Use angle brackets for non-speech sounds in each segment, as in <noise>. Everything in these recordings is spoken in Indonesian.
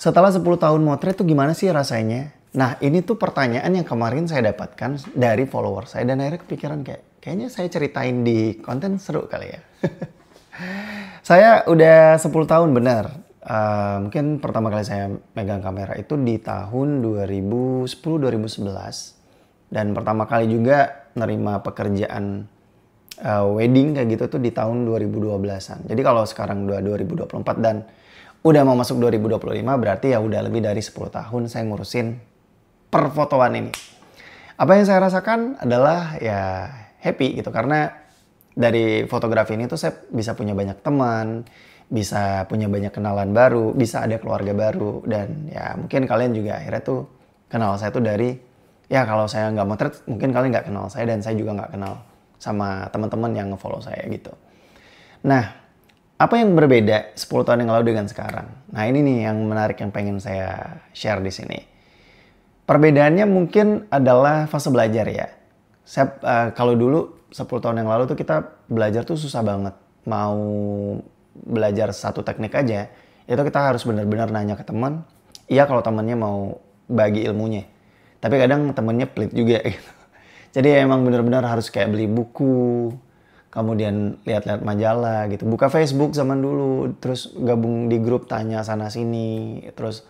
Setelah 10 tahun motret tuh gimana sih rasanya? Nah ini tuh pertanyaan yang kemarin saya dapatkan dari follower saya dan akhirnya kepikiran kayak kayaknya saya ceritain di konten seru kali ya. <laughs> saya udah 10 tahun bener. Uh, eh, mungkin pertama kali saya megang kamera itu di tahun 2010-2011 dan pertama kali juga nerima pekerjaan uh, wedding kayak gitu tuh di tahun 2012-an. Jadi kalau sekarang 2024 dan udah mau masuk 2025 berarti ya udah lebih dari 10 tahun saya ngurusin perfotoan ini. Apa yang saya rasakan adalah ya happy gitu karena dari fotografi ini tuh saya bisa punya banyak teman, bisa punya banyak kenalan baru, bisa ada keluarga baru dan ya mungkin kalian juga akhirnya tuh kenal saya tuh dari ya kalau saya nggak motret mungkin kalian nggak kenal saya dan saya juga nggak kenal sama teman-teman yang ngefollow saya gitu. Nah, apa yang berbeda 10 tahun yang lalu dengan sekarang? Nah ini nih yang menarik yang pengen saya share di sini. Perbedaannya mungkin adalah fase belajar ya. Saya, uh, kalau dulu 10 tahun yang lalu tuh kita belajar tuh susah banget. Mau belajar satu teknik aja, itu kita harus benar-benar nanya ke teman. Iya kalau temannya mau bagi ilmunya. Tapi kadang temennya pelit juga <laughs> gitu. Jadi emang benar-benar harus kayak beli buku, kemudian lihat-lihat majalah gitu buka Facebook zaman dulu terus gabung di grup tanya sana sini terus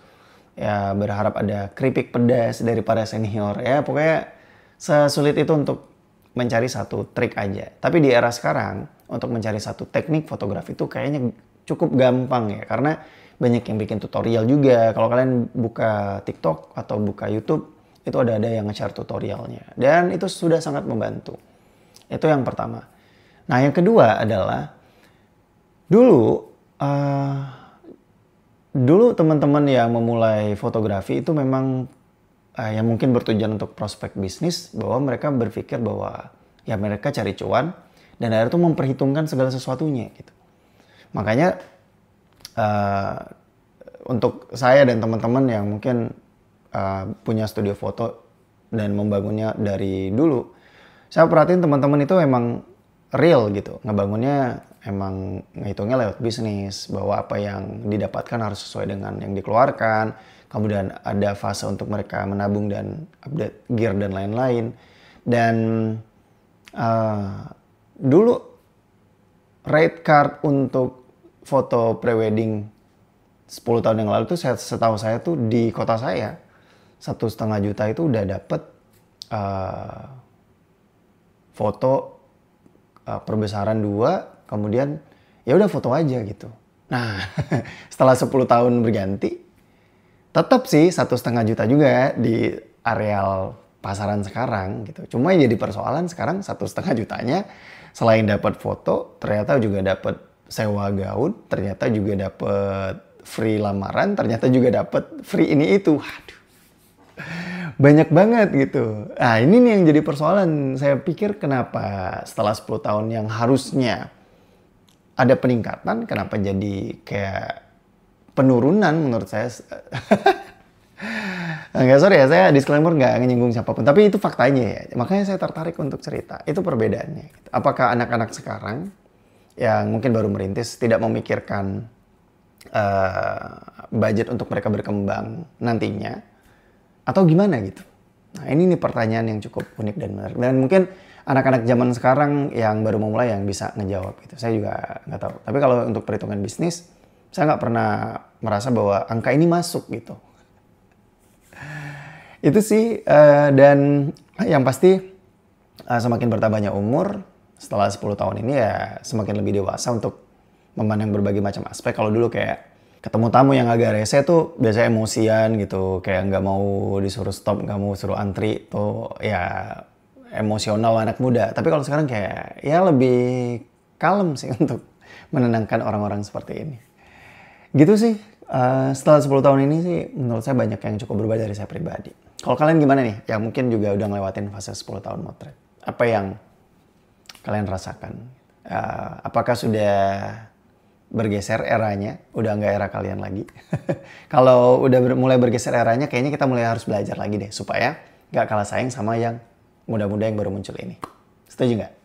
ya berharap ada keripik pedas dari para senior ya pokoknya sesulit itu untuk mencari satu trik aja tapi di era sekarang untuk mencari satu teknik fotografi itu kayaknya cukup gampang ya karena banyak yang bikin tutorial juga kalau kalian buka TikTok atau buka YouTube itu ada ada yang nge-share tutorialnya dan itu sudah sangat membantu. Itu yang pertama. Nah yang kedua adalah dulu uh, dulu teman-teman yang memulai fotografi itu memang uh, yang mungkin bertujuan untuk prospek bisnis bahwa mereka berpikir bahwa ya mereka cari cuan dan akhirnya itu memperhitungkan segala sesuatunya gitu. Makanya uh, untuk saya dan teman-teman yang mungkin uh, punya studio foto dan membangunnya dari dulu, saya perhatiin teman-teman itu emang real gitu. Ngebangunnya emang ngitungnya lewat bisnis bahwa apa yang didapatkan harus sesuai dengan yang dikeluarkan. Kemudian ada fase untuk mereka menabung dan update gear dan lain-lain. Dan uh, dulu rate card untuk foto prewedding 10 tahun yang lalu tuh saya, setahu saya tuh di kota saya satu setengah juta itu udah dapet uh, foto Eh, perbesaran dua kemudian ya udah foto aja gitu nah <laughs> setelah 10 tahun berganti tetap sih satu setengah juta juga ya di areal pasaran sekarang gitu cuma jadi persoalan sekarang satu setengah jutanya selain dapat foto ternyata juga dapat sewa gaun ternyata juga dapat free lamaran ternyata juga dapat free ini itu waduh banyak banget gitu. Nah ini nih yang jadi persoalan. Saya pikir kenapa setelah 10 tahun yang harusnya ada peningkatan, kenapa jadi kayak penurunan menurut saya. <laughs> Enggak sorry ya, saya disclaimer nggak nyinggung siapapun. Tapi itu faktanya ya. Makanya saya tertarik untuk cerita. Itu perbedaannya. Gitu. Apakah anak-anak sekarang yang mungkin baru merintis tidak memikirkan uh, budget untuk mereka berkembang nantinya atau gimana gitu. Nah, ini nih pertanyaan yang cukup unik dan menarik. Dan mungkin anak-anak zaman sekarang yang baru memulai yang bisa ngejawab gitu. Saya juga nggak tahu. Tapi kalau untuk perhitungan bisnis, saya nggak pernah merasa bahwa angka ini masuk gitu. <laughs> Itu sih eh, dan yang pasti eh, semakin bertambahnya umur setelah 10 tahun ini ya semakin lebih dewasa untuk memandang berbagai macam aspek. Kalau dulu kayak ketemu tamu yang agak rese tuh biasanya emosian gitu kayak nggak mau disuruh stop nggak mau suruh antri tuh ya emosional anak muda tapi kalau sekarang kayak ya lebih kalem sih <laughs> untuk menenangkan orang-orang seperti ini gitu sih uh, setelah 10 tahun ini sih menurut saya banyak yang cukup berubah dari saya pribadi kalau kalian gimana nih ya mungkin juga udah ngelewatin fase 10 tahun motret apa yang kalian rasakan uh, apakah sudah bergeser eranya, udah nggak era kalian lagi. <laughs> Kalau udah ber, mulai bergeser eranya, kayaknya kita mulai harus belajar lagi deh supaya nggak kalah saing sama yang muda-muda yang baru muncul ini. Setuju nggak?